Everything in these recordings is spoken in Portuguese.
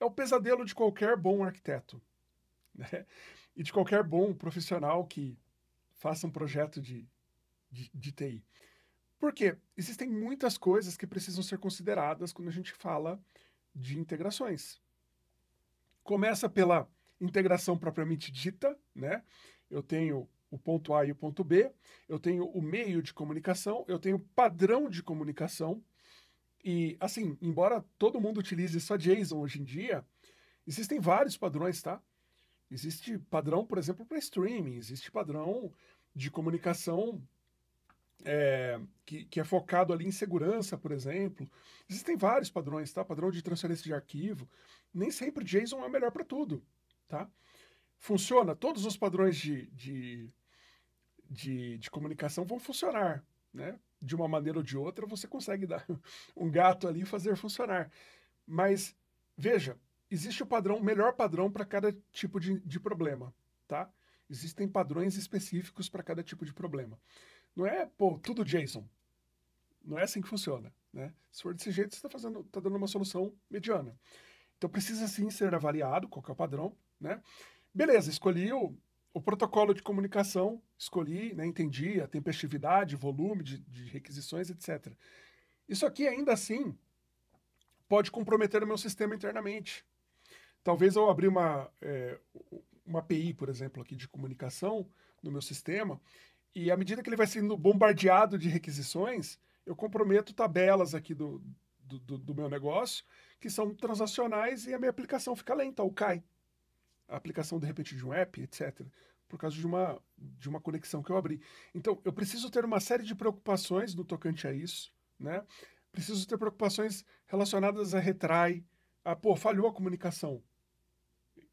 é o pesadelo de qualquer bom arquiteto. Né? E de qualquer bom profissional que faça um projeto de, de, de TI. Porque existem muitas coisas que precisam ser consideradas quando a gente fala de integrações. Começa pela integração propriamente dita, né? Eu tenho o ponto A e o ponto B, eu tenho o meio de comunicação, eu tenho o padrão de comunicação, e, assim, embora todo mundo utilize só JSON hoje em dia, existem vários padrões, tá? Existe padrão, por exemplo, para streaming, existe padrão de comunicação é, que, que, é focado ali em segurança, por exemplo. Existem vários padrões, tá? Padrão de transferência de arquivo. Nem sempre JSON é o melhor para tudo, tá? Funciona, todos os padrões de, de, de, de comunicação vão funcionar, né? De uma maneira ou de outra, você consegue dar um gato ali e fazer funcionar. Mas, veja, existe o padrão, melhor padrão para cada tipo de, de problema, tá? Existem padrões específicos para cada tipo de problema. Não é, pô, tudo JSON. Não é assim que funciona, né? Se for desse jeito, você está fazendo, tá dando uma solução mediana. Então precisa sim ser avaliado qual é o padrão, né? Beleza, escolhi o, o protocolo de comunicação, escolhi, né, entendi a tempestividade, volume de, de requisições, etc. Isso aqui, ainda assim, pode comprometer o meu sistema internamente. Talvez eu abri uma, é, uma API, por exemplo, aqui de comunicação no meu sistema, e à medida que ele vai sendo bombardeado de requisições, eu comprometo tabelas aqui do, do, do meu negócio, que são transacionais, e a minha aplicação fica lenta ou cai a aplicação de repente de um app, etc, por causa de uma de uma conexão que eu abri. Então, eu preciso ter uma série de preocupações no tocante a isso, né? Preciso ter preocupações relacionadas a retrai, a pô, falhou a comunicação.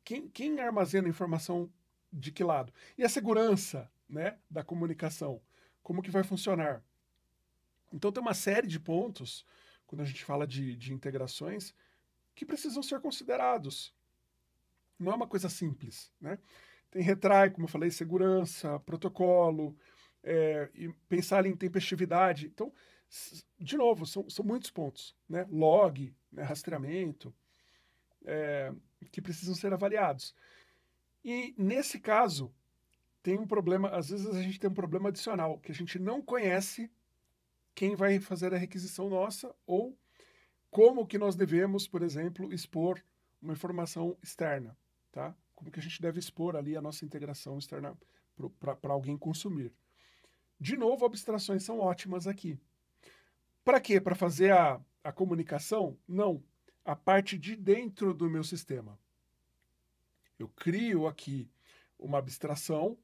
Quem, quem armazena informação de que lado? E a segurança, né, da comunicação? Como que vai funcionar? Então tem uma série de pontos, quando a gente fala de, de integrações, que precisam ser considerados não é uma coisa simples, né? Tem retrai, como eu falei, segurança, protocolo, é, e pensar em tempestividade. Então, de novo, são, são muitos pontos, né? Log, né? rastreamento, é, que precisam ser avaliados. E nesse caso, tem um problema, às vezes a gente tem um problema adicional, que a gente não conhece quem vai fazer a requisição nossa ou como que nós devemos, por exemplo, expor uma informação externa tá? Como que a gente deve expor ali a nossa integração externa para alguém consumir? De novo, abstrações são ótimas aqui. Para quê? Para fazer a, a comunicação? Não. A parte de dentro do meu sistema. Eu crio aqui uma abstração,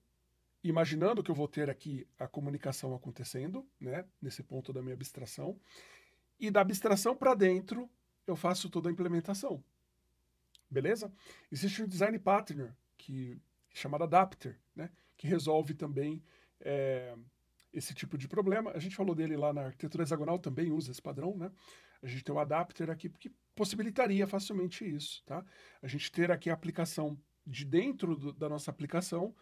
imaginando que eu vou ter aqui a comunicação acontecendo, né, nesse ponto da minha abstração, e da abstração para dentro eu faço toda a implementação. Beleza? Existe o design partner, que chamado adapter, né? que resolve também é, esse tipo de problema. A gente falou dele lá na arquitetura hexagonal, também usa esse padrão, né? A gente tem um adapter aqui que possibilitaria facilmente isso, tá? A gente ter aqui a aplicação de dentro do, da nossa aplicação,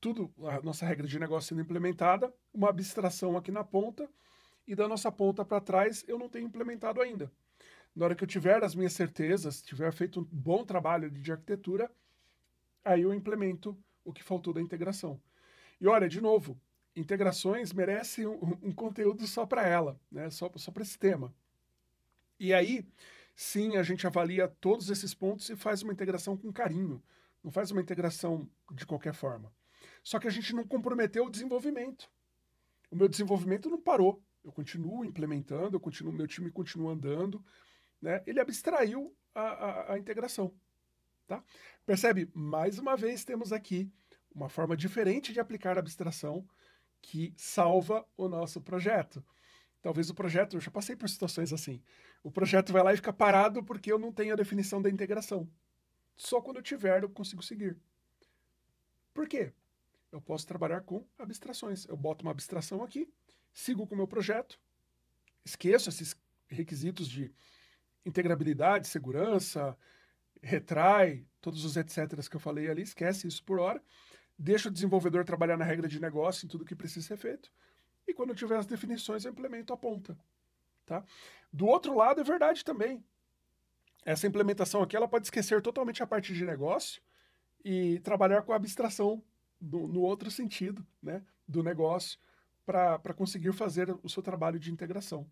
tudo, a nossa regra de negócio sendo implementada, uma abstração aqui na ponta, e da nossa ponta para trás eu não tenho implementado ainda. Na hora que eu tiver as minhas certezas, tiver feito um bom trabalho de arquitetura, aí eu implemento o que faltou da integração. E olha, de novo, integrações merecem um, um conteúdo só para ela, né? só, só para esse tema. E aí, sim, a gente avalia todos esses pontos e faz uma integração com carinho, não faz uma integração de qualquer forma. Só que a gente não comprometeu o desenvolvimento. O meu desenvolvimento não parou. Eu continuo implementando, eu continuo, meu time continua andando, né, ele abstraiu a, a, a integração. Tá? Percebe? Mais uma vez temos aqui uma forma diferente de aplicar a abstração que salva o nosso projeto. Talvez o projeto, eu já passei por situações assim, o projeto vai lá e fica parado porque eu não tenho a definição da integração. Só quando eu tiver eu consigo seguir. Por quê? Eu posso trabalhar com abstrações. Eu boto uma abstração aqui, sigo com o meu projeto, esqueço esses requisitos de integrabilidade, segurança, retrai, todos os etc que eu falei ali, esquece isso por hora. Deixa o desenvolvedor trabalhar na regra de negócio, em tudo que precisa ser feito. E quando eu tiver as definições, eu implemento a ponta. Tá? Do outro lado, é verdade também. Essa implementação aqui ela pode esquecer totalmente a parte de negócio e trabalhar com a abstração do, no outro sentido né, do negócio para conseguir fazer o seu trabalho de integração.